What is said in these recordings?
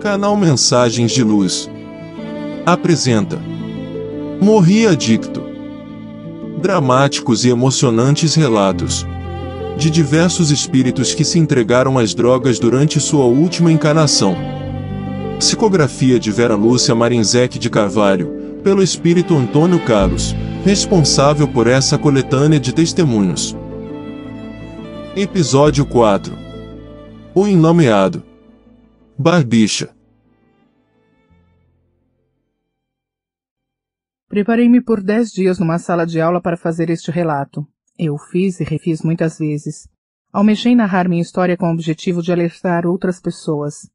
Canal Mensagens de Luz apresenta Morri adicto. Dramáticos e emocionantes relatos de diversos espíritos que se entregaram às drogas durante sua última encarnação. Psicografia de Vera Lúcia Marinzec de Carvalho, pelo espírito Antônio Carlos, responsável por essa coletânea de testemunhos. Episódio 4 O Enlameado Barbicha Preparei-me por dez dias numa sala de aula para fazer este relato. Eu fiz e refiz muitas vezes. Almejei narrar minha história com o objetivo de alertar outras pessoas,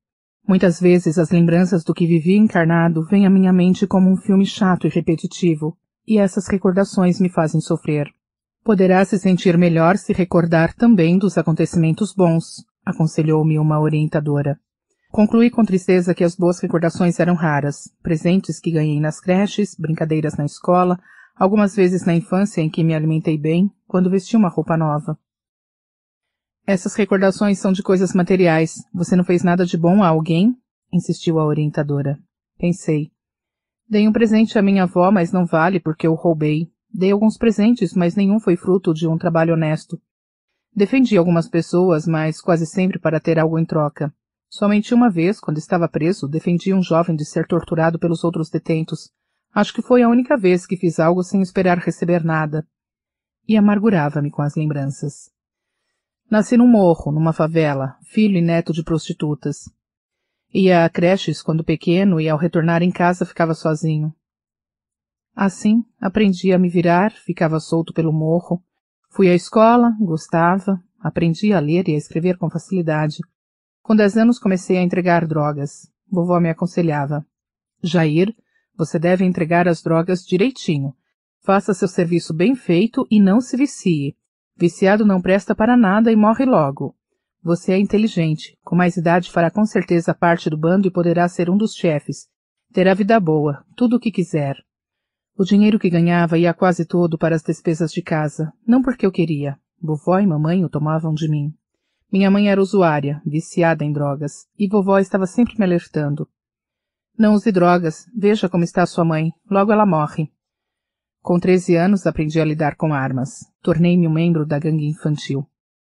Muitas vezes as lembranças do que vivi encarnado vêm à minha mente como um filme chato e repetitivo, e essas recordações me fazem sofrer. Poderá se sentir melhor se recordar também dos acontecimentos bons, aconselhou-me uma orientadora. Concluí com tristeza que as boas recordações eram raras, presentes que ganhei nas creches, brincadeiras na escola, algumas vezes na infância em que me alimentei bem, quando vesti uma roupa nova. Essas recordações são de coisas materiais. Você não fez nada de bom a alguém? insistiu a orientadora. Pensei. Dei um presente à minha avó, mas não vale porque eu roubei. Dei alguns presentes, mas nenhum foi fruto de um trabalho honesto. Defendi algumas pessoas, mas quase sempre para ter algo em troca. Somente uma vez, quando estava preso, defendi um jovem de ser torturado pelos outros detentos. Acho que foi a única vez que fiz algo sem esperar receber nada. E amargurava-me com as lembranças. Nasci num morro, numa favela, filho e neto de prostitutas. Ia a creches quando pequeno e ao retornar em casa ficava sozinho. Assim, aprendi a me virar, ficava solto pelo morro. Fui à escola, gostava, aprendi a ler e a escrever com facilidade. Com dez anos comecei a entregar drogas. Vovó me aconselhava. Jair, você deve entregar as drogas direitinho. Faça seu serviço bem feito e não se vicie. Viciado não presta para nada e morre logo. Você é inteligente. Com mais idade fará com certeza parte do bando e poderá ser um dos chefes. Terá vida boa, tudo o que quiser. O dinheiro que ganhava ia quase todo para as despesas de casa, não porque eu queria. Vovó e mamãe o tomavam de mim. Minha mãe era usuária, viciada em drogas, e vovó estava sempre me alertando. Não use drogas, veja como está sua mãe, logo ela morre. Com 13 anos aprendi a lidar com armas. Tornei-me um membro da gangue infantil.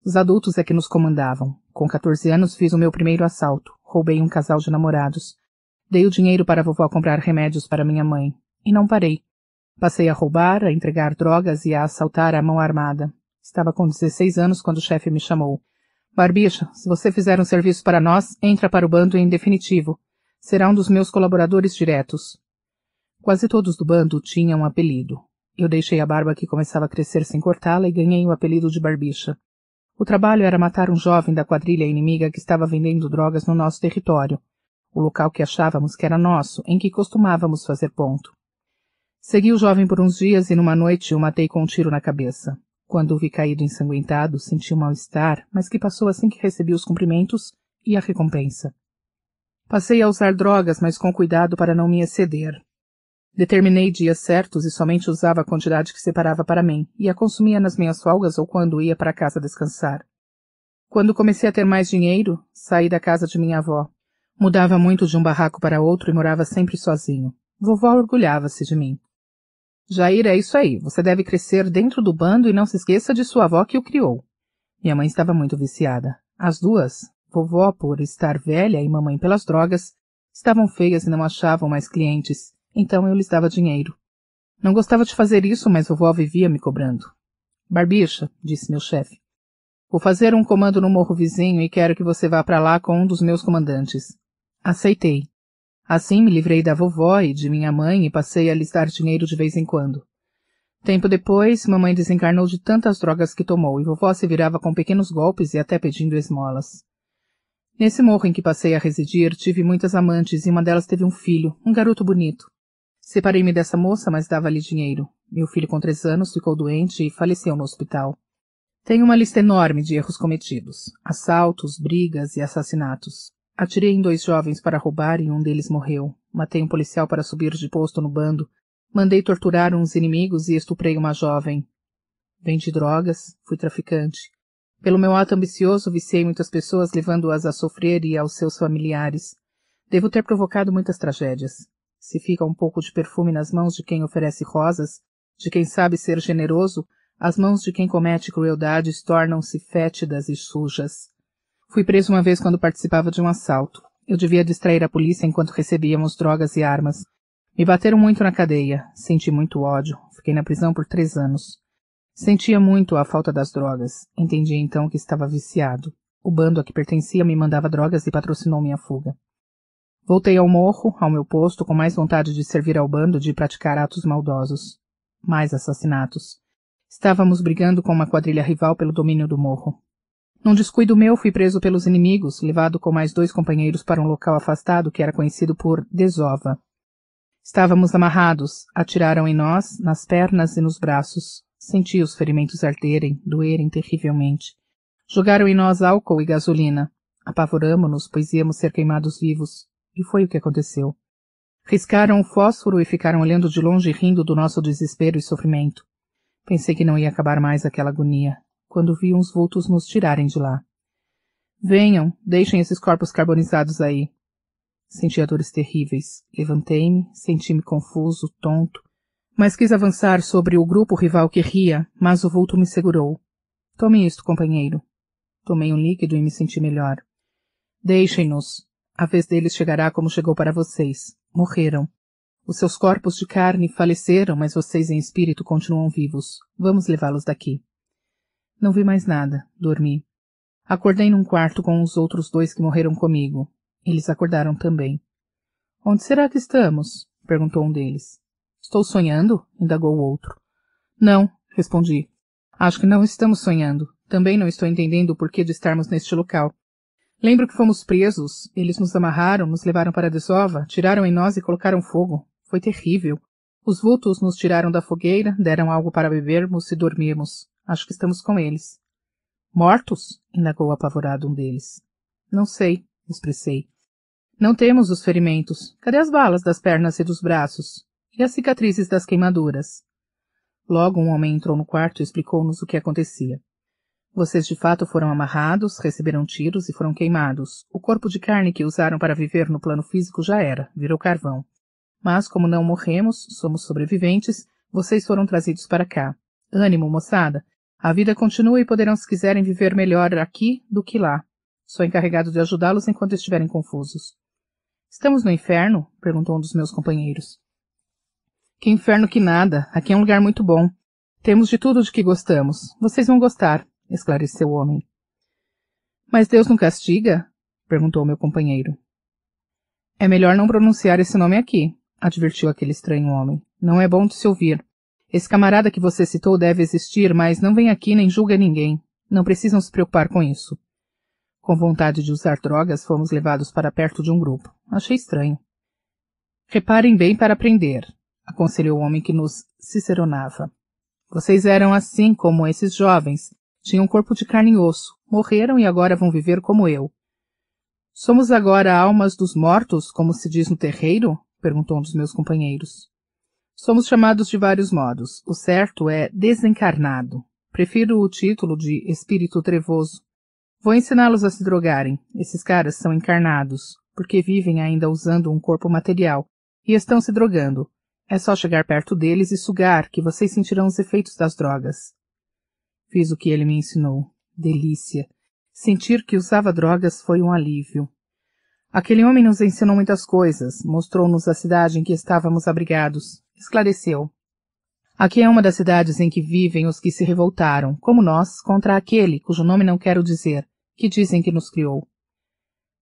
Os adultos é que nos comandavam. Com 14 anos fiz o meu primeiro assalto. Roubei um casal de namorados. Dei o dinheiro para a vovó comprar remédios para minha mãe. E não parei. Passei a roubar, a entregar drogas e a assaltar à mão armada. Estava com 16 anos quando o chefe me chamou. Barbicha, se você fizer um serviço para nós, entra para o bando em definitivo. Será um dos meus colaboradores diretos. Quase todos do bando tinham um apelido. Eu deixei a barba que começava a crescer sem cortá-la e ganhei o apelido de Barbicha. O trabalho era matar um jovem da quadrilha inimiga que estava vendendo drogas no nosso território, o local que achávamos que era nosso, em que costumávamos fazer ponto. Segui o jovem por uns dias e numa noite o matei com um tiro na cabeça. Quando o vi caído ensanguentado, senti um mal-estar, mas que passou assim que recebi os cumprimentos e a recompensa. Passei a usar drogas, mas com cuidado para não me exceder. Determinei dias certos e somente usava a quantidade que separava para mim, e a consumia nas minhas folgas ou quando ia para casa descansar. Quando comecei a ter mais dinheiro, saí da casa de minha avó. Mudava muito de um barraco para outro e morava sempre sozinho. Vovó orgulhava-se de mim. Jair, é isso aí. Você deve crescer dentro do bando e não se esqueça de sua avó que o criou. Minha mãe estava muito viciada. As duas, vovó por estar velha e mamãe pelas drogas, estavam feias e não achavam mais clientes. Então eu lhes dava dinheiro. Não gostava de fazer isso, mas vovó vivia me cobrando. Barbicha, disse meu chefe, vou fazer um comando no morro vizinho e quero que você vá para lá com um dos meus comandantes. Aceitei. Assim me livrei da vovó e de minha mãe e passei a lhes dar dinheiro de vez em quando. Tempo depois, mamãe desencarnou de tantas drogas que tomou e vovó se virava com pequenos golpes e até pedindo esmolas. Nesse morro em que passei a residir, tive muitas amantes e uma delas teve um filho, um garoto bonito. Separei-me dessa moça, mas dava-lhe dinheiro. Meu filho com três anos ficou doente e faleceu no hospital. Tenho uma lista enorme de erros cometidos: assaltos, brigas e assassinatos. Atirei em dois jovens para roubar e um deles morreu. Matei um policial para subir de posto no bando. Mandei torturar uns inimigos e estuprei uma jovem. Vendi drogas, fui traficante. Pelo meu ato ambicioso, viciei muitas pessoas, levando-as a sofrer e aos seus familiares. Devo ter provocado muitas tragédias. Se fica um pouco de perfume nas mãos de quem oferece rosas, de quem sabe ser generoso, as mãos de quem comete crueldades tornam-se fétidas e sujas. Fui preso uma vez quando participava de um assalto. Eu devia distrair a polícia enquanto recebíamos drogas e armas. Me bateram muito na cadeia. Senti muito ódio. Fiquei na prisão por três anos. Sentia muito a falta das drogas. Entendi então que estava viciado. O bando a que pertencia me mandava drogas e patrocinou minha fuga. Voltei ao morro, ao meu posto, com mais vontade de servir ao bando de praticar atos maldosos. Mais assassinatos. Estávamos brigando com uma quadrilha rival pelo domínio do morro. Num descuido meu, fui preso pelos inimigos, levado com mais dois companheiros para um local afastado que era conhecido por Desova. Estávamos amarrados, atiraram em nós, nas pernas e nos braços. Senti os ferimentos arderem, doerem terrivelmente. Jogaram em nós álcool e gasolina. Apavoramo-nos, pois íamos ser queimados vivos. E foi o que aconteceu. Riscaram o fósforo e ficaram olhando de longe rindo do nosso desespero e sofrimento. Pensei que não ia acabar mais aquela agonia, quando vi uns vultos nos tirarem de lá. Venham, deixem esses corpos carbonizados aí. Senti dores terríveis. Levantei-me, senti-me confuso, tonto, mas quis avançar sobre o grupo rival que ria, mas o vulto me segurou. Tome isto, companheiro. Tomei um líquido e me senti melhor. Deixem-nos, a vez deles chegará como chegou para vocês. Morreram. Os seus corpos de carne faleceram, mas vocês em espírito continuam vivos. Vamos levá-los daqui. Não vi mais nada. Dormi. Acordei num quarto com os outros dois que morreram comigo. Eles acordaram também. Onde será que estamos? perguntou um deles. Estou sonhando? indagou o outro. Não, respondi. Acho que não estamos sonhando. Também não estou entendendo o porquê de estarmos neste local. Lembro que fomos presos, eles nos amarraram, nos levaram para a desova, tiraram em nós e colocaram fogo. Foi terrível. Os vultos nos tiraram da fogueira, deram algo para bebermos e dormirmos. Acho que estamos com eles. Mortos? indagou apavorado um deles. Não sei, expressei. Não temos os ferimentos. Cadê as balas das pernas e dos braços? E as cicatrizes das queimaduras? Logo um homem entrou no quarto e explicou-nos o que acontecia. Vocês de fato foram amarrados, receberam tiros e foram queimados. O corpo de carne que usaram para viver no plano físico já era, virou carvão. Mas, como não morremos, somos sobreviventes, vocês foram trazidos para cá. Ânimo, moçada! A vida continua e poderão, se quiserem, viver melhor aqui do que lá. Sou encarregado de ajudá-los enquanto estiverem confusos. Estamos no inferno? perguntou um dos meus companheiros. Que inferno que nada! Aqui é um lugar muito bom. Temos de tudo de que gostamos. Vocês vão gostar esclareceu o homem. Mas Deus não castiga? perguntou meu companheiro. É melhor não pronunciar esse nome aqui, advertiu aquele estranho homem. Não é bom de se ouvir. Esse camarada que você citou deve existir, mas não vem aqui nem julga ninguém. Não precisam se preocupar com isso. Com vontade de usar drogas, fomos levados para perto de um grupo. Achei estranho. Reparem bem para aprender, aconselhou o homem que nos ciceronava. Vocês eram assim como esses jovens, tinham um corpo de carne e osso, morreram e agora vão viver como eu. Somos agora almas dos mortos, como se diz no terreiro? perguntou um dos meus companheiros. Somos chamados de vários modos. O certo é desencarnado. Prefiro o título de espírito trevoso. Vou ensiná-los a se drogarem. Esses caras são encarnados, porque vivem ainda usando um corpo material e estão se drogando. É só chegar perto deles e sugar que vocês sentirão os efeitos das drogas. Fiz o que ele me ensinou. Delícia. Sentir que usava drogas foi um alívio. Aquele homem nos ensinou muitas coisas, mostrou-nos a cidade em que estávamos abrigados, esclareceu. Aqui é uma das cidades em que vivem os que se revoltaram, como nós, contra aquele cujo nome não quero dizer, que dizem que nos criou.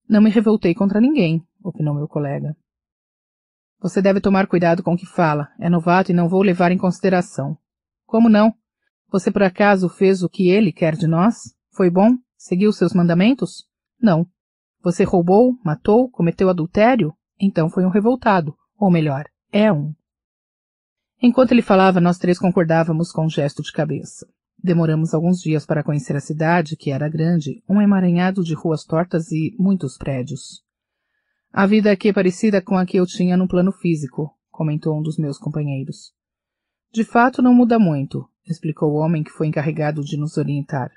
Não me revoltei contra ninguém, opinou meu colega. Você deve tomar cuidado com o que fala, é novato e não vou levar em consideração. Como não? Você por acaso fez o que ele quer de nós? Foi bom? Seguiu seus mandamentos? Não. Você roubou, matou, cometeu adultério? Então foi um revoltado, ou melhor, é um. Enquanto ele falava, nós três concordávamos com um gesto de cabeça. Demoramos alguns dias para conhecer a cidade, que era grande, um emaranhado de ruas tortas e muitos prédios. A vida aqui é parecida com a que eu tinha no plano físico, comentou um dos meus companheiros. De fato, não muda muito, explicou o homem que foi encarregado de nos orientar.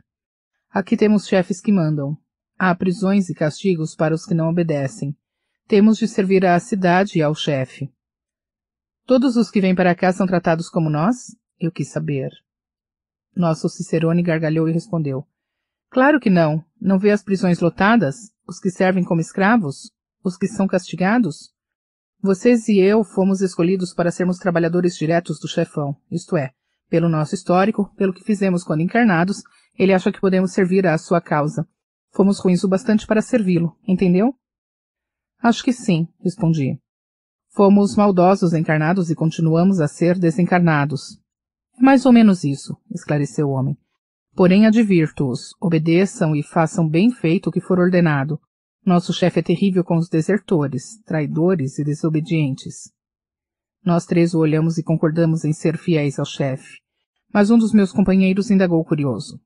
Aqui temos chefes que mandam. Há prisões e castigos para os que não obedecem. Temos de servir à cidade e ao chefe. Todos os que vêm para cá são tratados como nós? Eu quis saber. Nosso Cicerone gargalhou e respondeu. Claro que não. Não vê as prisões lotadas? Os que servem como escravos? Os que são castigados? Vocês e eu fomos escolhidos para sermos trabalhadores diretos do chefão, isto é, pelo nosso histórico, pelo que fizemos quando encarnados, ele acha que podemos servir à sua causa. Fomos ruins o bastante para servi-lo, entendeu? Acho que sim, respondi. Fomos maldosos encarnados e continuamos a ser desencarnados. É mais ou menos isso, esclareceu o homem. Porém, advirto-os, obedeçam e façam bem feito o que for ordenado. Nosso chefe é terrível com os desertores, traidores e desobedientes. Nós três o olhamos e concordamos em ser fiéis ao chefe. Mas um dos meus companheiros indagou curioso.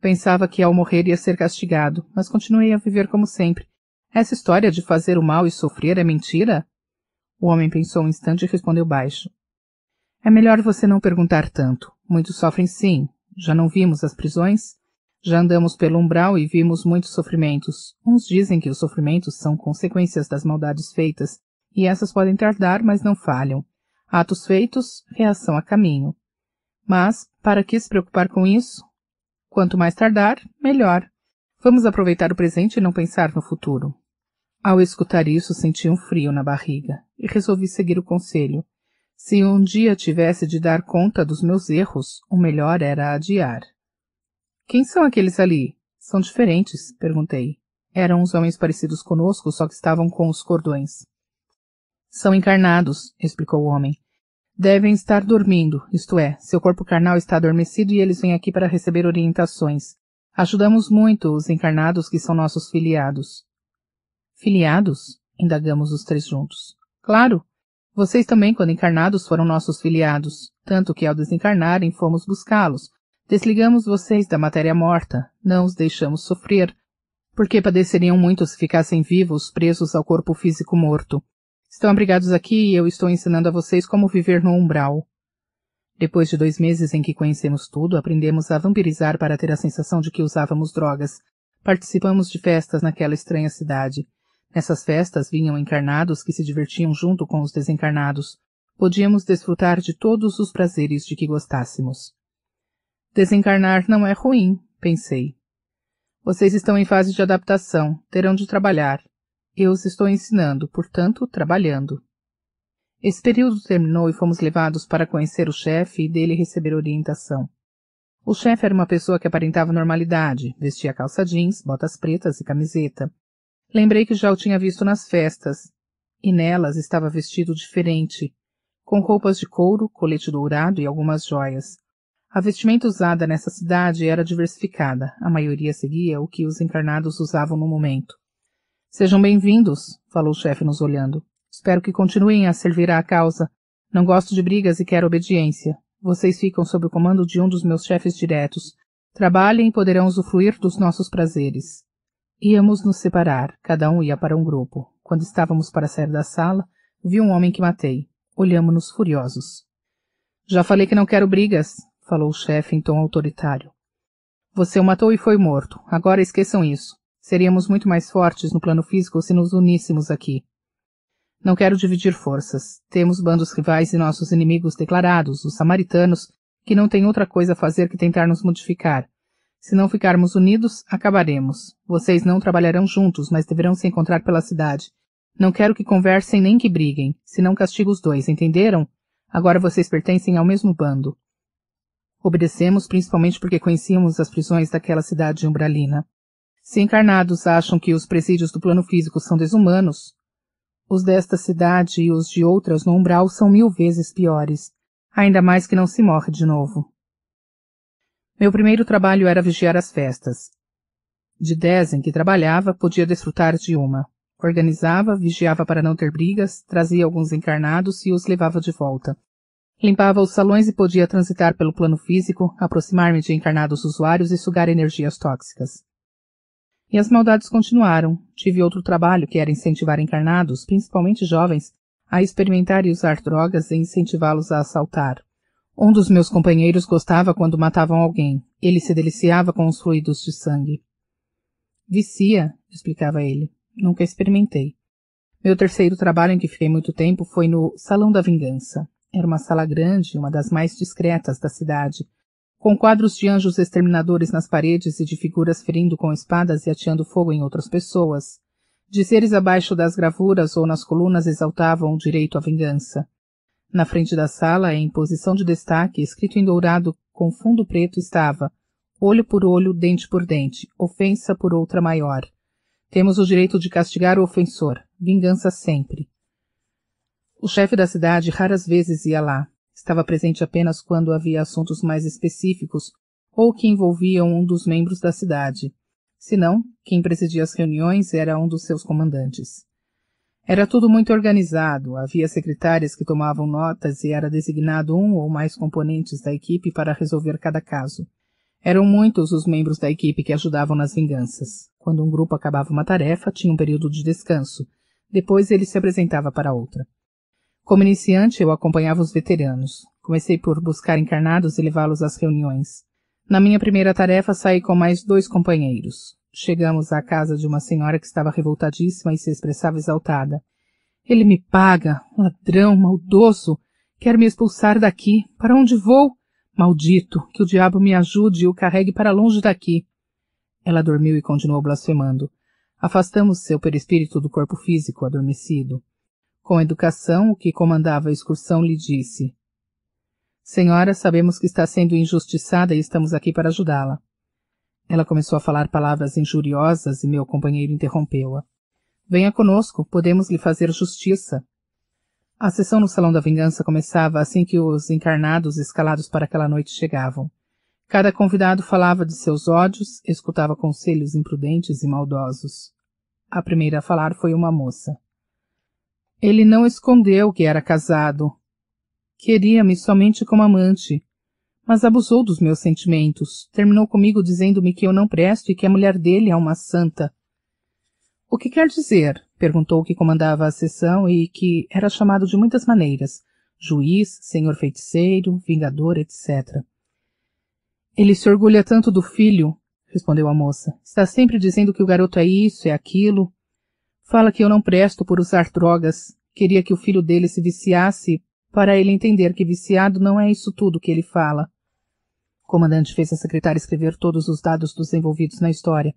Pensava que ao morrer ia ser castigado, mas continuei a viver como sempre. Essa história de fazer o mal e sofrer é mentira? O homem pensou um instante e respondeu baixo. É melhor você não perguntar tanto. Muitos sofrem sim. Já não vimos as prisões? Já andamos pelo umbral e vimos muitos sofrimentos. Uns dizem que os sofrimentos são consequências das maldades feitas, e essas podem tardar, mas não falham. Atos feitos, reação a caminho. Mas, para que se preocupar com isso? Quanto mais tardar, melhor. Vamos aproveitar o presente e não pensar no futuro. Ao escutar isso, senti um frio na barriga e resolvi seguir o conselho. Se um dia tivesse de dar conta dos meus erros, o melhor era adiar. Quem são aqueles ali? São diferentes, perguntei. Eram uns homens parecidos conosco, só que estavam com os cordões. São encarnados, explicou o homem. Devem estar dormindo, isto é, seu corpo carnal está adormecido e eles vêm aqui para receber orientações. Ajudamos muito os encarnados que são nossos filiados. Filiados? indagamos os três juntos. Claro! Vocês também, quando encarnados, foram nossos filiados, tanto que ao desencarnarem fomos buscá-los. Desligamos vocês da matéria morta, não os deixamos sofrer, porque padeceriam muito se ficassem vivos, presos ao corpo físico morto. Estão abrigados aqui e eu estou ensinando a vocês como viver no umbral. Depois de dois meses em que conhecemos tudo, aprendemos a vampirizar para ter a sensação de que usávamos drogas. Participamos de festas naquela estranha cidade. Nessas festas vinham encarnados que se divertiam junto com os desencarnados. Podíamos desfrutar de todos os prazeres de que gostássemos. Desencarnar não é ruim, pensei. Vocês estão em fase de adaptação, terão de trabalhar. Eu os estou ensinando, portanto, trabalhando. Esse período terminou e fomos levados para conhecer o chefe e dele receber orientação. O chefe era uma pessoa que aparentava normalidade, vestia calça jeans, botas pretas e camiseta. Lembrei que já o tinha visto nas festas, e nelas estava vestido diferente, com roupas de couro, colete dourado e algumas joias. A vestimenta usada nessa cidade era diversificada, a maioria seguia o que os encarnados usavam no momento. Sejam bem-vindos, falou o chefe nos olhando. Espero que continuem a servir à causa. Não gosto de brigas e quero obediência. Vocês ficam sob o comando de um dos meus chefes diretos. Trabalhem e poderão usufruir dos nossos prazeres. Íamos nos separar, cada um ia para um grupo. Quando estávamos para sair da sala, vi um homem que matei. Olhamos-nos furiosos. Já falei que não quero brigas, falou o chefe em tom autoritário. Você o matou e foi morto. Agora esqueçam isso. Seríamos muito mais fortes no plano físico se nos uníssemos aqui. Não quero dividir forças. Temos bandos rivais e nossos inimigos declarados, os samaritanos, que não têm outra coisa a fazer que tentar nos modificar. Se não ficarmos unidos, acabaremos. Vocês não trabalharão juntos, mas deverão se encontrar pela cidade. Não quero que conversem nem que briguem, senão castigo os dois, entenderam? Agora vocês pertencem ao mesmo bando. Obedecemos principalmente porque conhecíamos as prisões daquela cidade umbralina. Se encarnados acham que os presídios do plano físico são desumanos, os desta cidade e os de outras no umbral são mil vezes piores, ainda mais que não se morre de novo. Meu primeiro trabalho era vigiar as festas. De dez em que trabalhava, podia desfrutar de uma. Organizava, vigiava para não ter brigas, trazia alguns encarnados e os levava de volta. Limpava os salões e podia transitar pelo plano físico, aproximar-me de encarnados usuários e sugar energias tóxicas. E as maldades continuaram. Tive outro trabalho que era incentivar encarnados, principalmente jovens, a experimentar e usar drogas e incentivá-los a assaltar. Um dos meus companheiros gostava quando matavam alguém. Ele se deliciava com os fluidos de sangue. Vicia, explicava ele. Nunca experimentei. Meu terceiro trabalho em que fiquei muito tempo foi no Salão da Vingança. Era uma sala grande, uma das mais discretas da cidade, com quadros de anjos exterminadores nas paredes e de figuras ferindo com espadas e atiando fogo em outras pessoas. De seres abaixo das gravuras ou nas colunas exaltavam o direito à vingança. Na frente da sala, em posição de destaque, escrito em dourado com fundo preto, estava olho por olho, dente por dente, ofensa por outra maior. Temos o direito de castigar o ofensor, vingança sempre. O chefe da cidade raras vezes ia lá, Estava presente apenas quando havia assuntos mais específicos ou que envolviam um dos membros da cidade. Senão, quem presidia as reuniões era um dos seus comandantes. Era tudo muito organizado, havia secretárias que tomavam notas e era designado um ou mais componentes da equipe para resolver cada caso. Eram muitos os membros da equipe que ajudavam nas vinganças. Quando um grupo acabava uma tarefa, tinha um período de descanso. Depois ele se apresentava para outra. Como iniciante, eu acompanhava os veteranos. Comecei por buscar encarnados e levá-los às reuniões. Na minha primeira tarefa, saí com mais dois companheiros. Chegamos à casa de uma senhora que estava revoltadíssima e se expressava exaltada. Ele me paga, ladrão, maldoso. Quer me expulsar daqui. Para onde vou? Maldito, que o diabo me ajude e o carregue para longe daqui. Ela dormiu e continuou blasfemando. Afastamos seu perispírito do corpo físico adormecido. Com educação, o que comandava a excursão lhe disse: Senhora, sabemos que está sendo injustiçada e estamos aqui para ajudá-la. Ela começou a falar palavras injuriosas e meu companheiro interrompeu-a. Venha conosco, podemos lhe fazer justiça. A sessão no Salão da Vingança começava assim que os encarnados escalados para aquela noite chegavam. Cada convidado falava de seus ódios, escutava conselhos imprudentes e maldosos. A primeira a falar foi uma moça. Ele não escondeu que era casado. Queria-me somente como amante, mas abusou dos meus sentimentos. Terminou comigo dizendo-me que eu não presto e que a mulher dele é uma santa. O que quer dizer? perguntou o que comandava a sessão e que era chamado de muitas maneiras: juiz, senhor feiticeiro, vingador, etc. Ele se orgulha tanto do filho, respondeu a moça. Está sempre dizendo que o garoto é isso, é aquilo. Fala que eu não presto por usar drogas. Queria que o filho dele se viciasse para ele entender que viciado não é isso tudo que ele fala. O comandante fez a secretária escrever todos os dados dos envolvidos na história.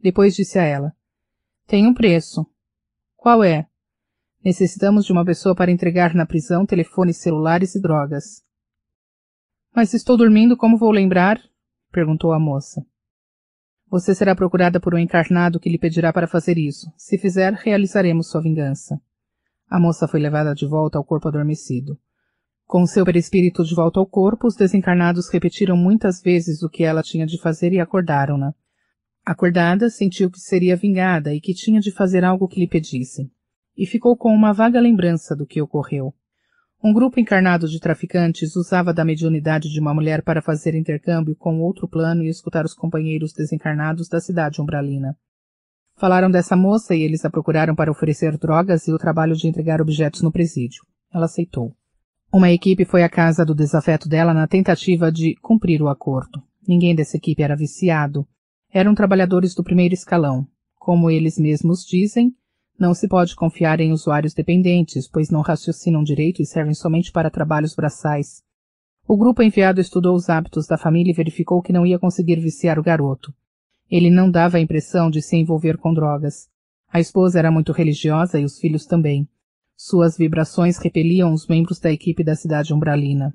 Depois disse a ela: Tem um preço. Qual é? Necessitamos de uma pessoa para entregar na prisão telefones celulares e drogas. Mas estou dormindo, como vou lembrar? perguntou a moça. Você será procurada por um encarnado que lhe pedirá para fazer isso. Se fizer, realizaremos sua vingança. A moça foi levada de volta ao corpo adormecido. Com seu perispírito de volta ao corpo, os desencarnados repetiram muitas vezes o que ela tinha de fazer e acordaram-na. Acordada, sentiu que seria vingada e que tinha de fazer algo que lhe pedissem. E ficou com uma vaga lembrança do que ocorreu. Um grupo encarnado de traficantes usava da mediunidade de uma mulher para fazer intercâmbio com outro plano e escutar os companheiros desencarnados da cidade umbralina. Falaram dessa moça e eles a procuraram para oferecer drogas e o trabalho de entregar objetos no presídio. Ela aceitou. Uma equipe foi à casa do desafeto dela na tentativa de cumprir o acordo. Ninguém dessa equipe era viciado. Eram trabalhadores do primeiro escalão. Como eles mesmos dizem, não se pode confiar em usuários dependentes, pois não raciocinam direito e servem somente para trabalhos braçais. O grupo enviado estudou os hábitos da família e verificou que não ia conseguir viciar o garoto. Ele não dava a impressão de se envolver com drogas. A esposa era muito religiosa e os filhos também. Suas vibrações repeliam os membros da equipe da cidade umbralina.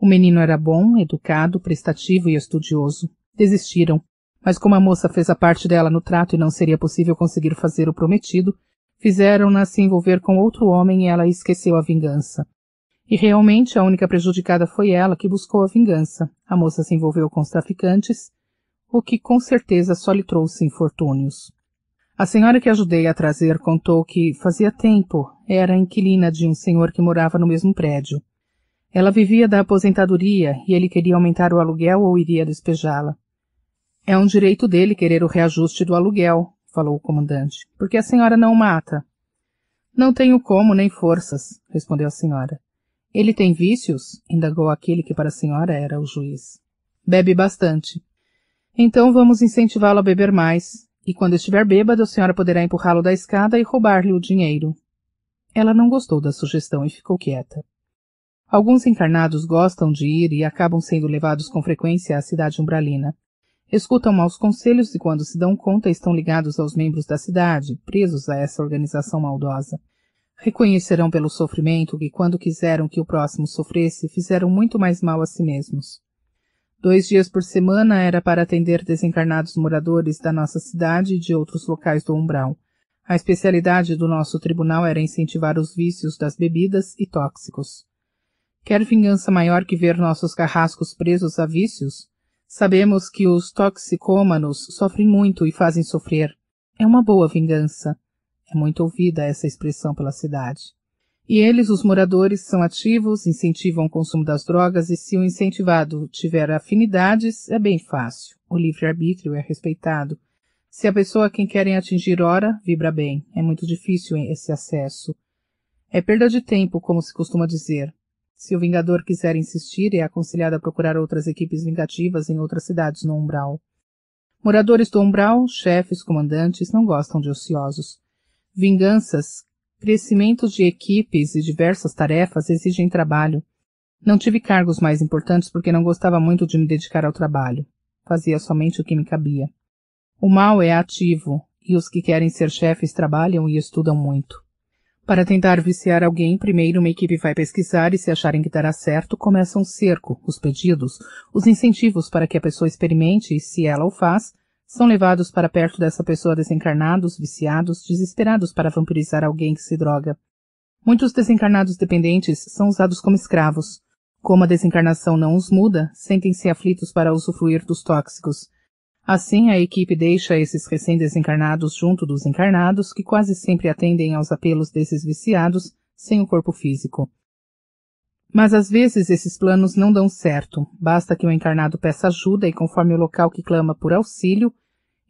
O menino era bom, educado, prestativo e estudioso. Desistiram, mas como a moça fez a parte dela no trato e não seria possível conseguir fazer o prometido, Fizeram-na se envolver com outro homem e ela esqueceu a vingança. E realmente a única prejudicada foi ela que buscou a vingança. A moça se envolveu com os traficantes, o que com certeza só lhe trouxe infortúnios. A senhora que ajudei a trazer contou que, fazia tempo, era inquilina de um senhor que morava no mesmo prédio. Ela vivia da aposentadoria e ele queria aumentar o aluguel ou iria despejá-la. É um direito dele querer o reajuste do aluguel, falou o comandante, porque a senhora não o mata. Não tenho como, nem forças, respondeu a senhora. Ele tem vícios? indagou aquele que para a senhora era o juiz. Bebe bastante. Então vamos incentivá-lo a beber mais, e quando estiver bêbado, a senhora poderá empurrá-lo da escada e roubar-lhe o dinheiro. Ela não gostou da sugestão e ficou quieta. Alguns encarnados gostam de ir e acabam sendo levados com frequência à cidade umbralina, Escutam maus conselhos e, quando se dão conta, estão ligados aos membros da cidade, presos a essa organização maldosa. Reconhecerão pelo sofrimento que, quando quiseram que o próximo sofresse, fizeram muito mais mal a si mesmos. Dois dias por semana era para atender desencarnados moradores da nossa cidade e de outros locais do umbral. A especialidade do nosso tribunal era incentivar os vícios das bebidas e tóxicos. Quer vingança maior que ver nossos carrascos presos a vícios? Sabemos que os toxicômanos sofrem muito e fazem sofrer. É uma boa vingança. É muito ouvida essa expressão pela cidade. E eles, os moradores, são ativos, incentivam o consumo das drogas e se o incentivado tiver afinidades, é bem fácil. O livre-arbítrio é respeitado. Se a pessoa a quem querem atingir ora, vibra bem. É muito difícil esse acesso. É perda de tempo, como se costuma dizer. Se o Vingador quiser insistir, é aconselhado a procurar outras equipes vingativas em outras cidades no Umbral. Moradores do Umbral, chefes, comandantes, não gostam de ociosos. Vinganças, crescimentos de equipes e diversas tarefas exigem trabalho. Não tive cargos mais importantes porque não gostava muito de me dedicar ao trabalho. Fazia somente o que me cabia. O mal é ativo, e os que querem ser chefes trabalham e estudam muito. Para tentar viciar alguém, primeiro uma equipe vai pesquisar e, se acharem que dará certo, começa um cerco. Os pedidos, os incentivos para que a pessoa experimente e, se ela o faz, são levados para perto dessa pessoa desencarnados, viciados, desesperados para vampirizar alguém que se droga. Muitos desencarnados dependentes são usados como escravos. Como a desencarnação não os muda, sentem-se aflitos para usufruir dos tóxicos. Assim, a equipe deixa esses recém-desencarnados junto dos encarnados, que quase sempre atendem aos apelos desses viciados sem o corpo físico. Mas às vezes esses planos não dão certo, basta que o encarnado peça ajuda e, conforme o local que clama por auxílio,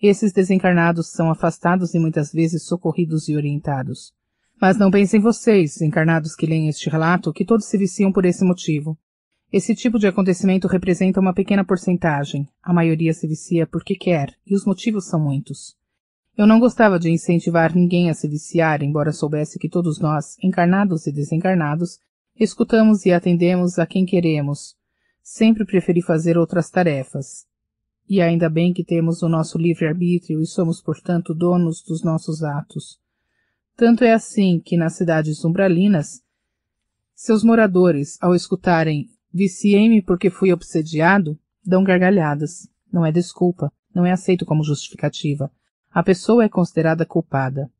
esses desencarnados são afastados e muitas vezes socorridos e orientados. Mas não pensem vocês, encarnados que leem este relato, que todos se viciam por esse motivo. Esse tipo de acontecimento representa uma pequena porcentagem. A maioria se vicia porque quer, e os motivos são muitos. Eu não gostava de incentivar ninguém a se viciar, embora soubesse que todos nós, encarnados e desencarnados, escutamos e atendemos a quem queremos. Sempre preferi fazer outras tarefas. E ainda bem que temos o nosso livre-arbítrio e somos, portanto, donos dos nossos atos. Tanto é assim que nas cidades umbralinas, seus moradores, ao escutarem Viciei-me porque fui obsediado? Dão gargalhadas. Não é desculpa, não é aceito como justificativa. A pessoa é considerada culpada.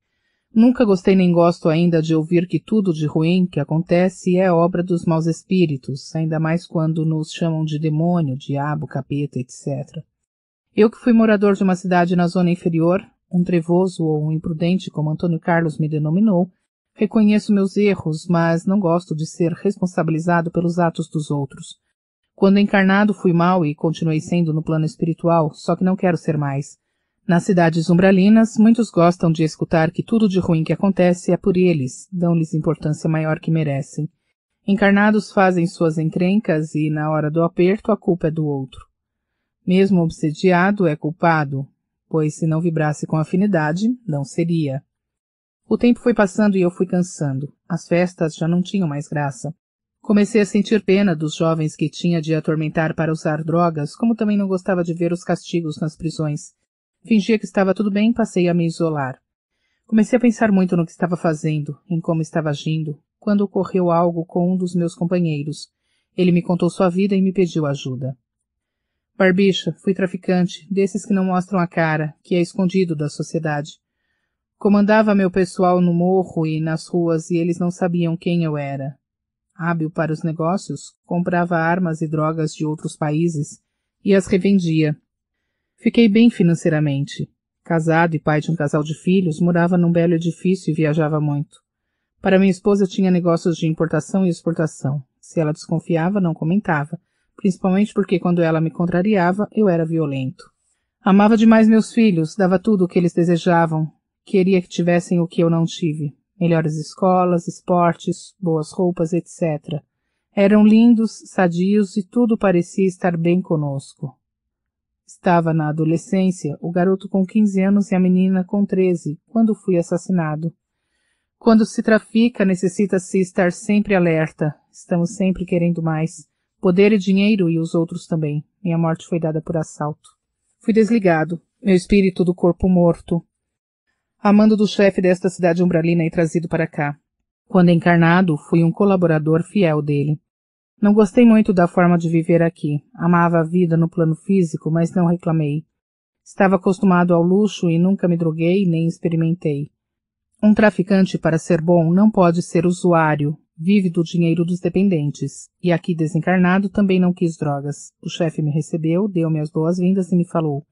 Nunca gostei nem gosto ainda de ouvir que tudo de ruim que acontece é obra dos maus espíritos, ainda mais quando nos chamam de demônio, diabo, capeta, etc. Eu que fui morador de uma cidade na zona inferior, um trevoso ou um imprudente, como Antônio Carlos me denominou, Reconheço meus erros, mas não gosto de ser responsabilizado pelos atos dos outros. Quando encarnado fui mal e continuei sendo no plano espiritual, só que não quero ser mais. Nas cidades umbralinas, muitos gostam de escutar que tudo de ruim que acontece é por eles, dão-lhes importância maior que merecem. Encarnados fazem suas encrencas e, na hora do aperto, a culpa é do outro. Mesmo obsediado é culpado, pois se não vibrasse com afinidade, não seria. O tempo foi passando e eu fui cansando. As festas já não tinham mais graça. Comecei a sentir pena dos jovens que tinha de atormentar para usar drogas, como também não gostava de ver os castigos nas prisões. Fingia que estava tudo bem e passei a me isolar. Comecei a pensar muito no que estava fazendo, em como estava agindo, quando ocorreu algo com um dos meus companheiros. Ele me contou sua vida e me pediu ajuda. Barbicha, fui traficante, desses que não mostram a cara, que é escondido da sociedade. Comandava meu pessoal no morro e nas ruas e eles não sabiam quem eu era. Hábil para os negócios, comprava armas e drogas de outros países e as revendia. Fiquei bem financeiramente. Casado e pai de um casal de filhos, morava num belo edifício e viajava muito. Para minha esposa tinha negócios de importação e exportação. Se ela desconfiava, não comentava, principalmente porque quando ela me contrariava, eu era violento. Amava demais meus filhos, dava tudo o que eles desejavam, Queria que tivessem o que eu não tive: melhores escolas, esportes, boas roupas, etc. Eram lindos, sadios e tudo parecia estar bem conosco. Estava na adolescência, o garoto com 15 anos e a menina com 13, quando fui assassinado. Quando se trafica, necessita-se estar sempre alerta. Estamos sempre querendo mais. Poder e dinheiro e os outros também. Minha morte foi dada por assalto. Fui desligado, meu espírito do corpo morto a mando do chefe desta cidade umbralina e trazido para cá. Quando encarnado, fui um colaborador fiel dele. Não gostei muito da forma de viver aqui. Amava a vida no plano físico, mas não reclamei. Estava acostumado ao luxo e nunca me droguei nem experimentei. Um traficante, para ser bom, não pode ser usuário, vive do dinheiro dos dependentes. E aqui desencarnado também não quis drogas. O chefe me recebeu, deu-me as boas-vindas e me falou: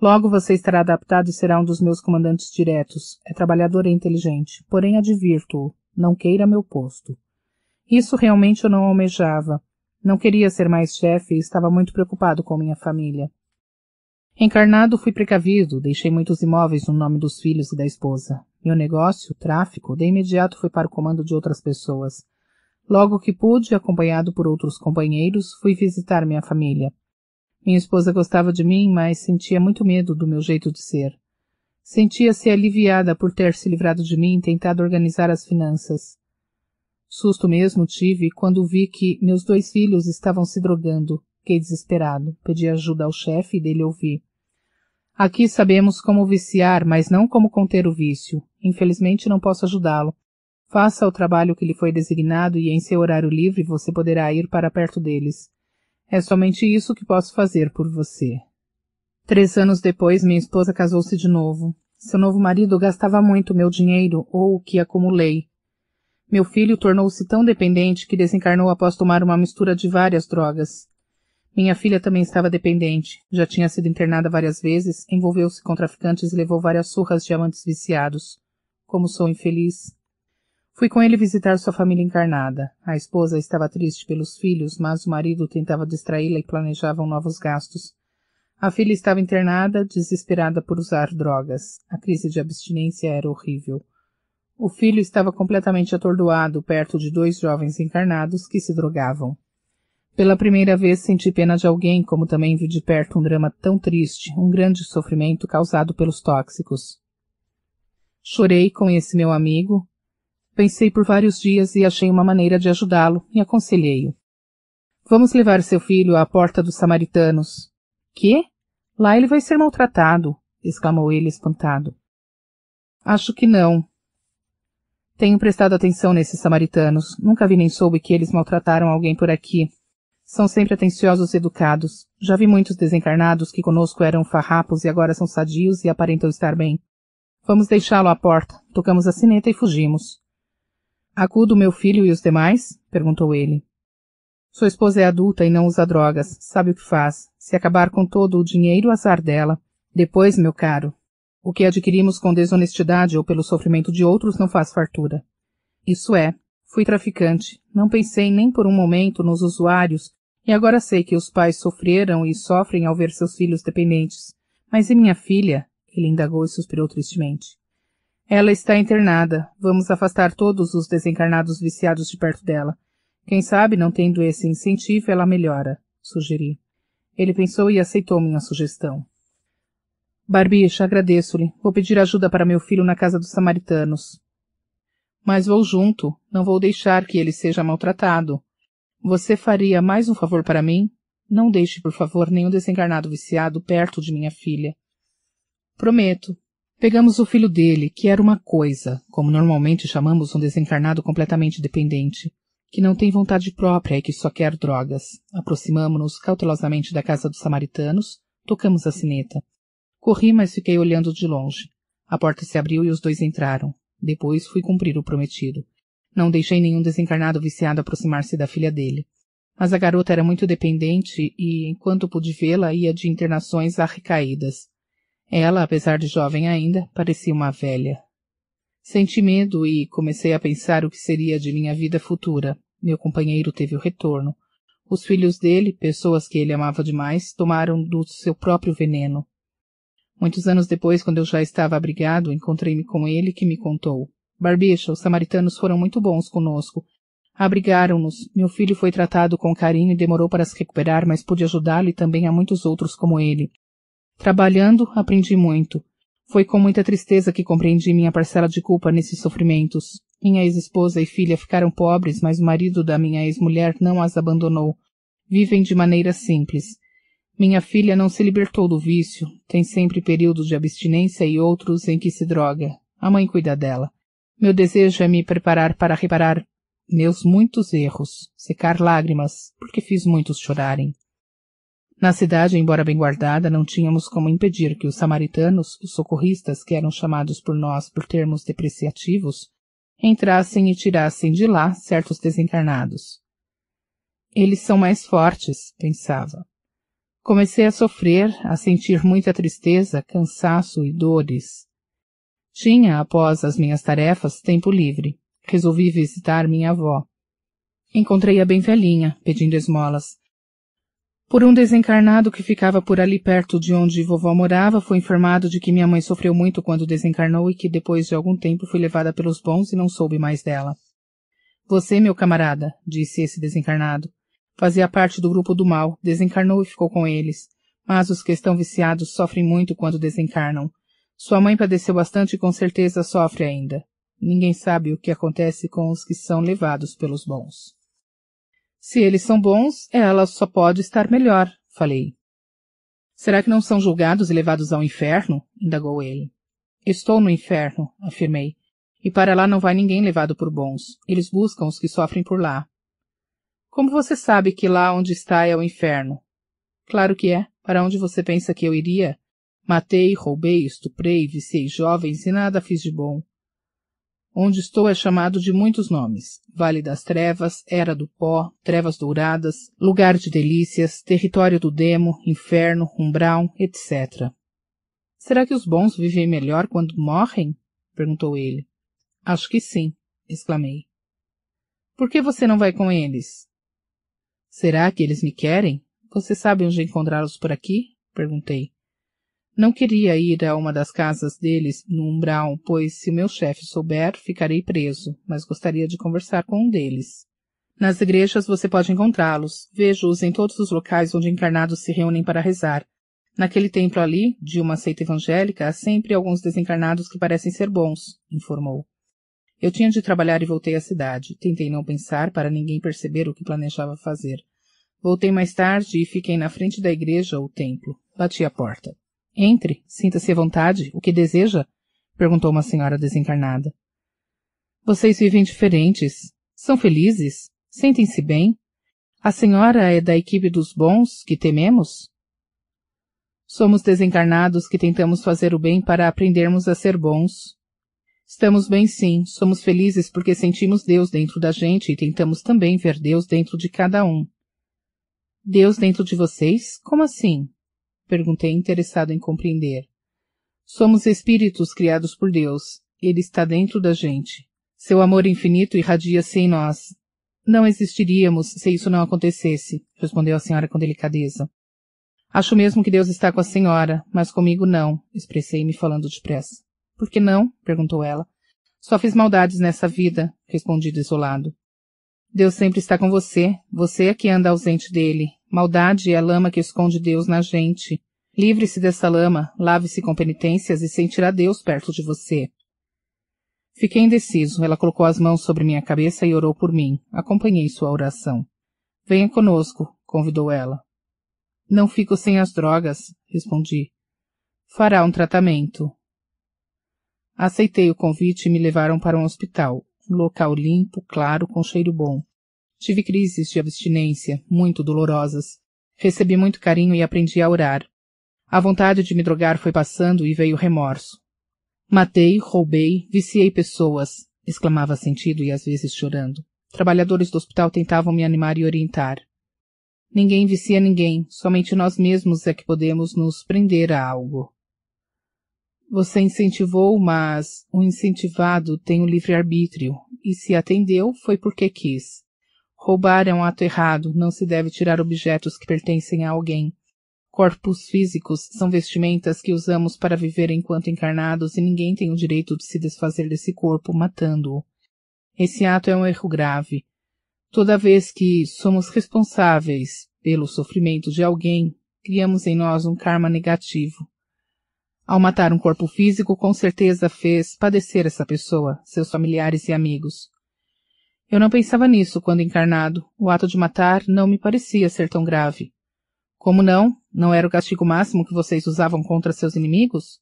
Logo você estará adaptado e será um dos meus comandantes diretos. É trabalhador e inteligente, porém advirto-o, não queira meu posto. Isso realmente eu não almejava. Não queria ser mais chefe e estava muito preocupado com minha família. Encarnado, fui precavido, deixei muitos imóveis no nome dos filhos e da esposa. Meu negócio, tráfico, de imediato foi para o comando de outras pessoas. Logo que pude, acompanhado por outros companheiros, fui visitar minha família. Minha esposa gostava de mim, mas sentia muito medo do meu jeito de ser. Sentia-se aliviada por ter se livrado de mim e tentado organizar as finanças. Susto mesmo tive quando vi que meus dois filhos estavam se drogando. Fiquei desesperado. Pedi ajuda ao chefe e dele ouvi. Aqui sabemos como viciar, mas não como conter o vício. Infelizmente não posso ajudá-lo. Faça o trabalho que lhe foi designado e em seu horário livre você poderá ir para perto deles. É somente isso que posso fazer por você. Três anos depois, minha esposa casou-se de novo. Seu novo marido gastava muito meu dinheiro ou o que acumulei. Meu filho tornou-se tão dependente que desencarnou após tomar uma mistura de várias drogas. Minha filha também estava dependente, já tinha sido internada várias vezes, envolveu-se com traficantes e levou várias surras de amantes viciados. Como sou infeliz. Fui com ele visitar sua família encarnada. A esposa estava triste pelos filhos, mas o marido tentava distraí-la e planejavam novos gastos. A filha estava internada, desesperada por usar drogas. A crise de abstinência era horrível. O filho estava completamente atordoado perto de dois jovens encarnados que se drogavam. Pela primeira vez senti pena de alguém, como também vi de perto um drama tão triste, um grande sofrimento causado pelos tóxicos. Chorei com esse meu amigo, Pensei por vários dias e achei uma maneira de ajudá-lo e aconselhei-o. Vamos levar seu filho à porta dos samaritanos. Que? Lá ele vai ser maltratado, exclamou ele espantado. Acho que não. Tenho prestado atenção nesses samaritanos. Nunca vi nem soube que eles maltrataram alguém por aqui. São sempre atenciosos e educados. Já vi muitos desencarnados que conosco eram farrapos e agora são sadios e aparentam estar bem. Vamos deixá-lo à porta. Tocamos a sineta e fugimos. Acudo meu filho e os demais? perguntou ele. Sua esposa é adulta e não usa drogas, sabe o que faz. Se acabar com todo o dinheiro, azar dela. Depois, meu caro, o que adquirimos com desonestidade ou pelo sofrimento de outros não faz fartura. Isso é, fui traficante, não pensei nem por um momento nos usuários, e agora sei que os pais sofreram e sofrem ao ver seus filhos dependentes. Mas e minha filha? Ele indagou e suspirou tristemente. Ela está internada. Vamos afastar todos os desencarnados viciados de perto dela. Quem sabe, não tendo esse incentivo, ela melhora, sugeri. Ele pensou e aceitou minha sugestão. Barbicha, agradeço-lhe. Vou pedir ajuda para meu filho na casa dos samaritanos. Mas vou junto. Não vou deixar que ele seja maltratado. Você faria mais um favor para mim? Não deixe, por favor, nenhum desencarnado viciado perto de minha filha. Prometo, Pegamos o filho dele, que era uma coisa, como normalmente chamamos um desencarnado completamente dependente, que não tem vontade própria e que só quer drogas. Aproximamo-nos cautelosamente da casa dos samaritanos, tocamos a sineta. Corri, mas fiquei olhando de longe. A porta se abriu e os dois entraram. Depois fui cumprir o prometido. Não deixei nenhum desencarnado viciado aproximar-se da filha dele. Mas a garota era muito dependente e, enquanto pude vê-la, ia de internações a recaídas. Ela, apesar de jovem ainda, parecia uma velha. Senti medo e comecei a pensar o que seria de minha vida futura. Meu companheiro teve o retorno. Os filhos dele, pessoas que ele amava demais, tomaram do seu próprio veneno. Muitos anos depois, quando eu já estava abrigado, encontrei-me com ele, que me contou. Barbicha, os samaritanos foram muito bons conosco. Abrigaram-nos. Meu filho foi tratado com carinho e demorou para se recuperar, mas pude ajudá-lo e também a muitos outros como ele. Trabalhando, aprendi muito. Foi com muita tristeza que compreendi minha parcela de culpa nesses sofrimentos. Minha ex-esposa e filha ficaram pobres, mas o marido da minha ex-mulher não as abandonou. Vivem de maneira simples. Minha filha não se libertou do vício, tem sempre períodos de abstinência e outros em que se droga. A mãe cuida dela. Meu desejo é me preparar para reparar meus muitos erros, secar lágrimas, porque fiz muitos chorarem. Na cidade, embora bem guardada, não tínhamos como impedir que os samaritanos, os socorristas, que eram chamados por nós por termos depreciativos, entrassem e tirassem de lá certos desencarnados. Eles são mais fortes, pensava. Comecei a sofrer, a sentir muita tristeza, cansaço e dores. Tinha, após as minhas tarefas, tempo livre. Resolvi visitar minha avó. Encontrei-a bem velhinha, pedindo esmolas por um desencarnado que ficava por ali perto de onde vovó morava, foi informado de que minha mãe sofreu muito quando desencarnou e que depois de algum tempo foi levada pelos bons e não soube mais dela. Você, meu camarada, disse esse desencarnado, fazia parte do grupo do mal, desencarnou e ficou com eles. Mas os que estão viciados sofrem muito quando desencarnam. Sua mãe padeceu bastante e com certeza sofre ainda. Ninguém sabe o que acontece com os que são levados pelos bons. Se eles são bons, ela só pode estar melhor, falei. Será que não são julgados e levados ao inferno? indagou ele. Estou no inferno, afirmei. E para lá não vai ninguém levado por bons. Eles buscam os que sofrem por lá. Como você sabe que lá onde está é o inferno? Claro que é. Para onde você pensa que eu iria? Matei, roubei, estuprei, viciei jovens e nada fiz de bom. Onde estou é chamado de muitos nomes: Vale das Trevas, Era do Pó, Trevas Douradas, Lugar de Delícias, Território do Demo, Inferno, Umbral, etc. Será que os bons vivem melhor quando morrem? perguntou ele. Acho que sim, exclamei. Por que você não vai com eles? Será que eles me querem? Você sabe onde encontrá-los por aqui? perguntei. Não queria ir a uma das casas deles no umbral, pois se meu chefe souber, ficarei preso, mas gostaria de conversar com um deles. Nas igrejas você pode encontrá-los. Vejo-os em todos os locais onde encarnados se reúnem para rezar. Naquele templo ali, de uma seita evangélica, há sempre alguns desencarnados que parecem ser bons, informou. Eu tinha de trabalhar e voltei à cidade. Tentei não pensar para ninguém perceber o que planejava fazer. Voltei mais tarde e fiquei na frente da igreja ou templo. Bati a porta. Entre, sinta-se à vontade, o que deseja? perguntou uma senhora desencarnada. Vocês vivem diferentes, são felizes, sentem-se bem. A senhora é da equipe dos bons que tememos? Somos desencarnados que tentamos fazer o bem para aprendermos a ser bons. Estamos bem sim, somos felizes porque sentimos Deus dentro da gente e tentamos também ver Deus dentro de cada um. Deus dentro de vocês? Como assim? Perguntei interessado em compreender. Somos espíritos criados por Deus. Ele está dentro da gente. Seu amor infinito irradia-se em nós. Não existiríamos se isso não acontecesse, respondeu a senhora com delicadeza. Acho mesmo que Deus está com a senhora, mas comigo não, expressei-me falando depressa. Por que não? perguntou ela. Só fiz maldades nessa vida, respondi desolado. Deus sempre está com você, você é que anda ausente dele, Maldade é a lama que esconde Deus na gente. Livre-se dessa lama, lave-se com penitências e sentirá Deus perto de você. Fiquei indeciso. Ela colocou as mãos sobre minha cabeça e orou por mim. Acompanhei sua oração. Venha conosco, convidou ela. Não fico sem as drogas, respondi. Fará um tratamento. Aceitei o convite e me levaram para um hospital, um local limpo, claro, com cheiro bom. Tive crises de abstinência, muito dolorosas. Recebi muito carinho e aprendi a orar. A vontade de me drogar foi passando e veio remorso. Matei, roubei, viciei pessoas, exclamava sentido e às vezes chorando. Trabalhadores do hospital tentavam me animar e orientar. Ninguém vicia ninguém, somente nós mesmos é que podemos nos prender a algo. Você incentivou, mas o incentivado tem o livre-arbítrio, e se atendeu foi porque quis. Roubar é um ato errado, não se deve tirar objetos que pertencem a alguém. Corpos físicos são vestimentas que usamos para viver enquanto encarnados e ninguém tem o direito de se desfazer desse corpo matando-o. Esse ato é um erro grave. Toda vez que somos responsáveis pelo sofrimento de alguém, criamos em nós um karma negativo. Ao matar um corpo físico, com certeza fez padecer essa pessoa, seus familiares e amigos. Eu não pensava nisso quando encarnado. O ato de matar não me parecia ser tão grave. Como não? Não era o castigo máximo que vocês usavam contra seus inimigos?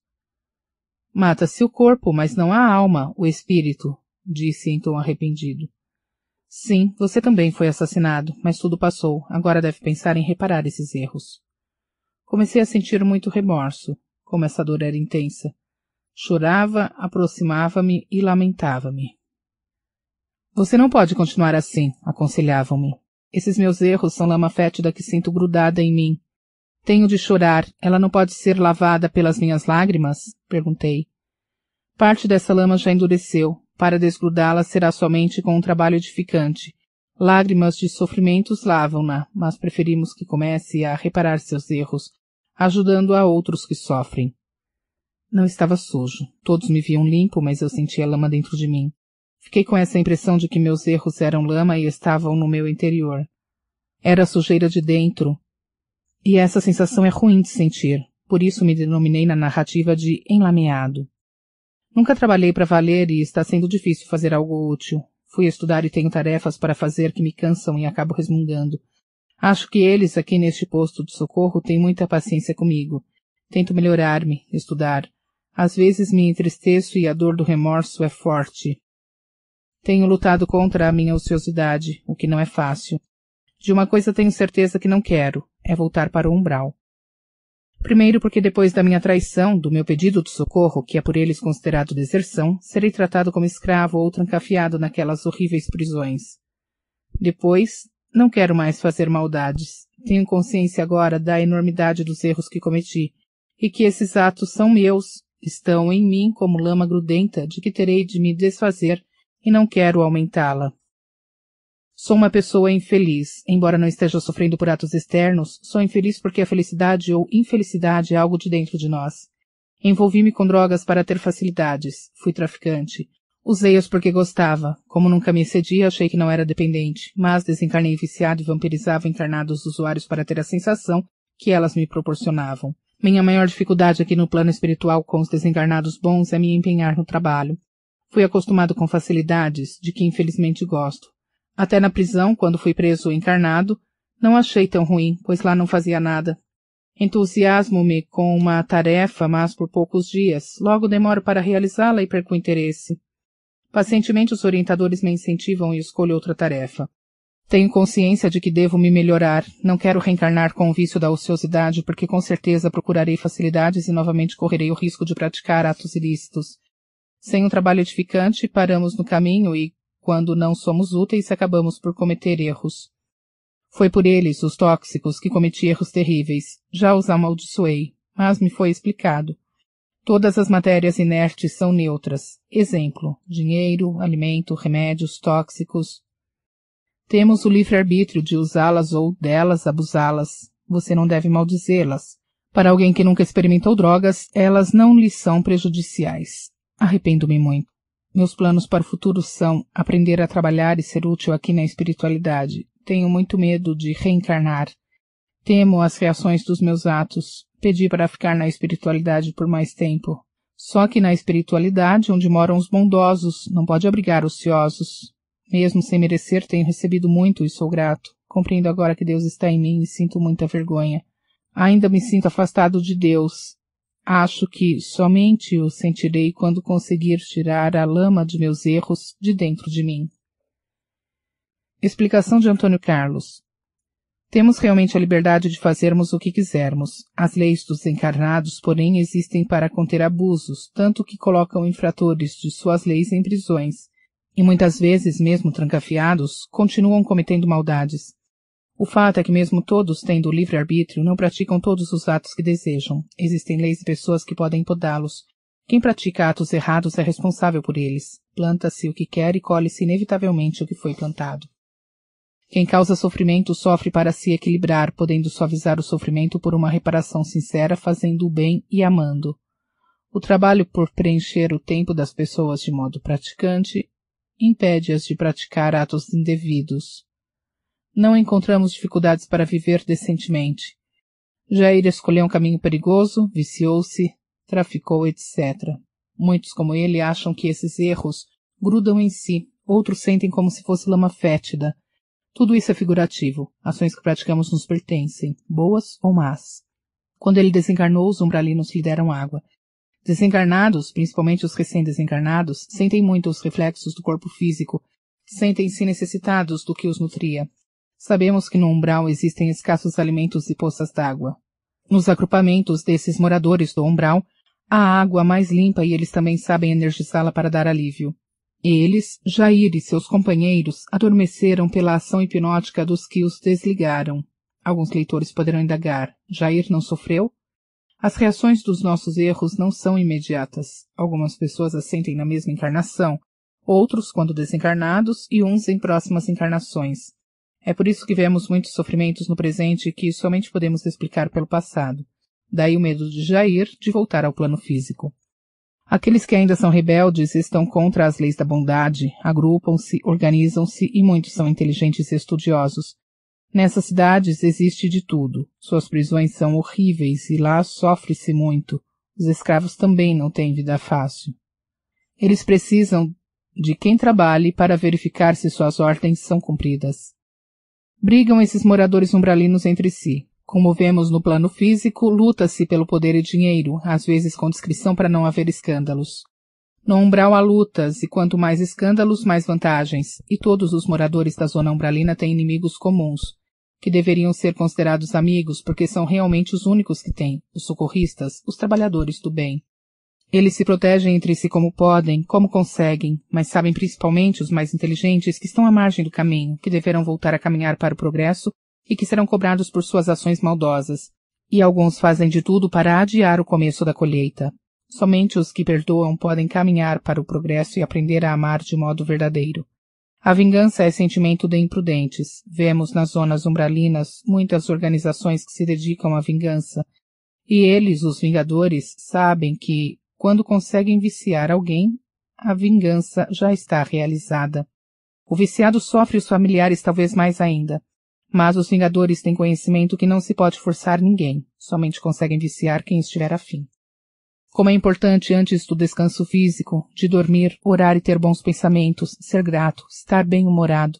Mata-se o corpo, mas não a alma, o espírito, disse em tom arrependido. Sim, você também foi assassinado, mas tudo passou. Agora deve pensar em reparar esses erros. Comecei a sentir muito remorso, como essa dor era intensa. Chorava, aproximava-me e lamentava-me. Você não pode continuar assim, aconselhavam-me. Esses meus erros são lama fétida que sinto grudada em mim. Tenho de chorar. Ela não pode ser lavada pelas minhas lágrimas? perguntei. Parte dessa lama já endureceu. Para desgrudá-la será somente com um trabalho edificante. Lágrimas de sofrimentos lavam-na, mas preferimos que comece a reparar seus erros, ajudando a outros que sofrem. Não estava sujo. Todos me viam limpo, mas eu sentia a lama dentro de mim. Fiquei com essa impressão de que meus erros eram lama e estavam no meu interior. Era sujeira de dentro. E essa sensação é ruim de sentir, por isso me denominei na narrativa de enlameado. Nunca trabalhei para valer e está sendo difícil fazer algo útil. Fui estudar e tenho tarefas para fazer que me cansam e acabo resmungando. Acho que eles aqui neste posto de socorro têm muita paciência comigo. Tento melhorar-me, estudar. Às vezes me entristeço e a dor do remorso é forte. Tenho lutado contra a minha ociosidade, o que não é fácil. De uma coisa tenho certeza que não quero, é voltar para o umbral. Primeiro, porque depois da minha traição, do meu pedido de socorro, que é por eles considerado deserção, serei tratado como escravo ou trancafiado naquelas horríveis prisões. Depois, não quero mais fazer maldades. Tenho consciência agora da enormidade dos erros que cometi, e que esses atos são meus, estão em mim como lama grudenta de que terei de me desfazer e não quero aumentá-la. Sou uma pessoa infeliz. Embora não esteja sofrendo por atos externos, sou infeliz porque a felicidade ou infelicidade é algo de dentro de nós. Envolvi-me com drogas para ter facilidades. Fui traficante. Usei-as porque gostava. Como nunca me excedia, achei que não era dependente, mas desencarnei viciado e vampirizava encarnados usuários para ter a sensação que elas me proporcionavam. Minha maior dificuldade aqui no plano espiritual com os desencarnados bons é me empenhar no trabalho. Fui acostumado com facilidades de que infelizmente gosto. Até na prisão, quando fui preso encarnado, não achei tão ruim, pois lá não fazia nada. Entusiasmo-me com uma tarefa, mas por poucos dias. Logo demoro para realizá-la e perco o interesse. Pacientemente os orientadores me incentivam e escolho outra tarefa. Tenho consciência de que devo me melhorar. Não quero reencarnar com o vício da ociosidade, porque com certeza procurarei facilidades e novamente correrei o risco de praticar atos ilícitos. Sem um trabalho edificante, paramos no caminho e, quando não somos úteis, acabamos por cometer erros. Foi por eles, os tóxicos, que cometi erros terríveis. Já os amaldiçoei, mas me foi explicado. Todas as matérias inertes são neutras. Exemplo: dinheiro, alimento, remédios, tóxicos. Temos o livre-arbítrio de usá-las ou delas abusá-las. Você não deve maldizê-las. Para alguém que nunca experimentou drogas, elas não lhe são prejudiciais. Arrependo-me muito. Meus planos para o futuro são aprender a trabalhar e ser útil aqui na espiritualidade. Tenho muito medo de reencarnar. Temo as reações dos meus atos. Pedi para ficar na espiritualidade por mais tempo. Só que na espiritualidade, onde moram os bondosos, não pode abrigar ociosos. Mesmo sem merecer, tenho recebido muito e sou grato. Compreendo agora que Deus está em mim e sinto muita vergonha. Ainda me sinto afastado de Deus. Acho que somente o sentirei quando conseguir tirar a lama de meus erros de dentro de mim. Explicação de Antônio Carlos. Temos realmente a liberdade de fazermos o que quisermos. As leis dos encarnados, porém, existem para conter abusos, tanto que colocam infratores de suas leis em prisões, e muitas vezes, mesmo trancafiados, continuam cometendo maldades. O fato é que mesmo todos tendo o livre-arbítrio, não praticam todos os atos que desejam. Existem leis e pessoas que podem podá-los. Quem pratica atos errados é responsável por eles. Planta-se o que quer e colhe-se inevitavelmente o que foi plantado. Quem causa sofrimento sofre para se equilibrar, podendo suavizar o sofrimento por uma reparação sincera, fazendo o bem e amando. O trabalho por preencher o tempo das pessoas de modo praticante impede-as de praticar atos indevidos. Não encontramos dificuldades para viver decentemente. Jair escolheu um caminho perigoso, viciou-se, traficou, etc. Muitos como ele acham que esses erros grudam em si, outros sentem como se fosse lama fétida. Tudo isso é figurativo. Ações que praticamos nos pertencem, boas ou más. Quando ele desencarnou, os umbralinos lhe deram água. Desencarnados, principalmente os recém-desencarnados, sentem muito os reflexos do corpo físico, sentem-se necessitados do que os nutria, Sabemos que no umbral existem escassos alimentos e poças d'água. Nos agrupamentos desses moradores do umbral, há água mais limpa e eles também sabem energizá-la para dar alívio. Eles, Jair e seus companheiros, adormeceram pela ação hipnótica dos que os desligaram. Alguns leitores poderão indagar: Jair não sofreu? As reações dos nossos erros não são imediatas. Algumas pessoas assentem na mesma encarnação, outros quando desencarnados e uns em próximas encarnações. É por isso que vemos muitos sofrimentos no presente que somente podemos explicar pelo passado. Daí o medo de Jair de voltar ao plano físico. Aqueles que ainda são rebeldes estão contra as leis da bondade, agrupam-se, organizam-se e muitos são inteligentes e estudiosos. Nessas cidades existe de tudo. Suas prisões são horríveis e lá sofre-se muito. Os escravos também não têm vida fácil. Eles precisam de quem trabalhe para verificar se suas ordens são cumpridas. Brigam esses moradores umbralinos entre si. Como vemos no plano físico, luta-se pelo poder e dinheiro, às vezes com discrição para não haver escândalos. No umbral há lutas, e quanto mais escândalos, mais vantagens, e todos os moradores da zona umbralina têm inimigos comuns, que deveriam ser considerados amigos porque são realmente os únicos que têm, os socorristas, os trabalhadores do bem. Eles se protegem entre si como podem, como conseguem, mas sabem principalmente os mais inteligentes que estão à margem do caminho, que deverão voltar a caminhar para o progresso e que serão cobrados por suas ações maldosas. E alguns fazem de tudo para adiar o começo da colheita. Somente os que perdoam podem caminhar para o progresso e aprender a amar de modo verdadeiro. A vingança é sentimento de imprudentes. Vemos nas zonas umbralinas muitas organizações que se dedicam à vingança. E eles, os vingadores, sabem que, quando conseguem viciar alguém, a vingança já está realizada. O viciado sofre os familiares talvez mais ainda. Mas os vingadores têm conhecimento que não se pode forçar ninguém, somente conseguem viciar quem estiver afim. Como é importante antes do descanso físico, de dormir, orar e ter bons pensamentos, ser grato, estar bem-humorado.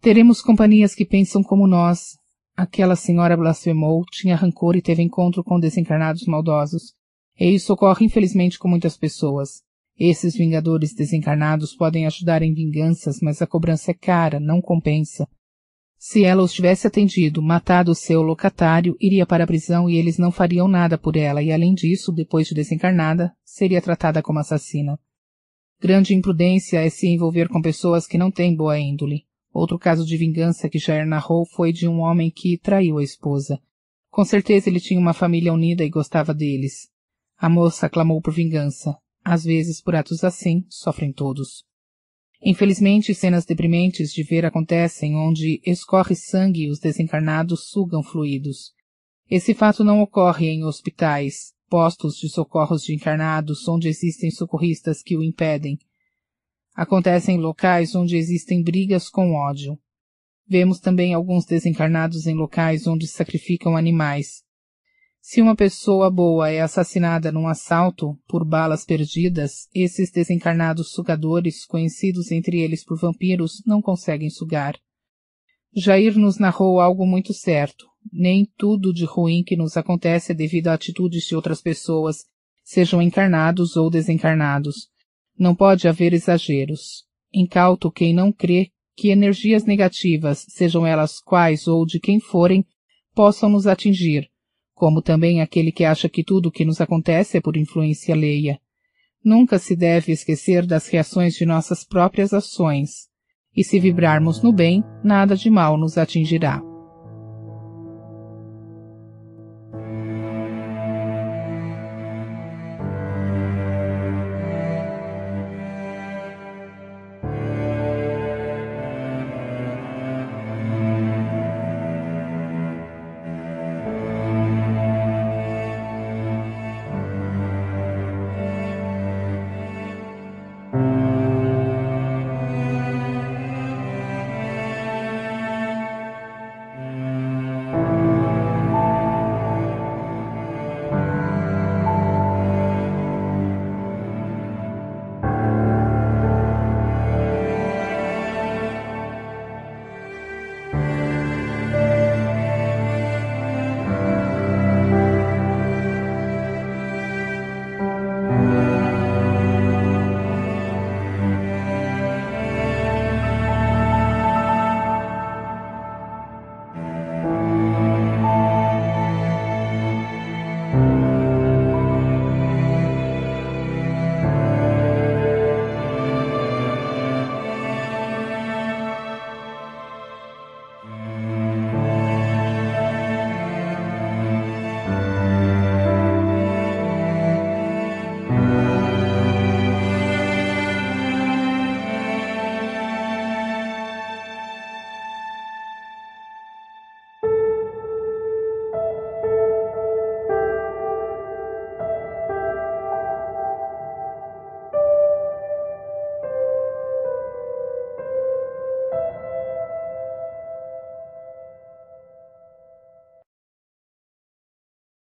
Teremos companhias que pensam como nós. Aquela senhora blasfemou, tinha rancor e teve encontro com desencarnados maldosos. E isso ocorre infelizmente com muitas pessoas. Esses vingadores desencarnados podem ajudar em vinganças, mas a cobrança é cara, não compensa. Se ela os tivesse atendido, matado o seu locatário, iria para a prisão e eles não fariam nada por ela, e além disso, depois de desencarnada, seria tratada como assassina. Grande imprudência é se envolver com pessoas que não têm boa índole. Outro caso de vingança que Jair narrou foi de um homem que traiu a esposa. Com certeza ele tinha uma família unida e gostava deles. A moça clamou por vingança. Às vezes, por atos assim, sofrem todos. Infelizmente, cenas deprimentes de ver acontecem onde escorre sangue e os desencarnados sugam fluidos. Esse fato não ocorre em hospitais, postos de socorros de encarnados, onde existem socorristas que o impedem. Acontece em locais onde existem brigas com ódio. Vemos também alguns desencarnados em locais onde sacrificam animais, se uma pessoa boa é assassinada num assalto por balas perdidas, esses desencarnados sugadores, conhecidos entre eles por vampiros, não conseguem sugar. Jair nos narrou algo muito certo. Nem tudo de ruim que nos acontece é devido a atitudes de outras pessoas, sejam encarnados ou desencarnados. Não pode haver exageros. Incauto quem não crê que energias negativas, sejam elas quais ou de quem forem, possam nos atingir como também aquele que acha que tudo o que nos acontece é por influência alheia. Nunca se deve esquecer das reações de nossas próprias ações. E se vibrarmos no bem, nada de mal nos atingirá.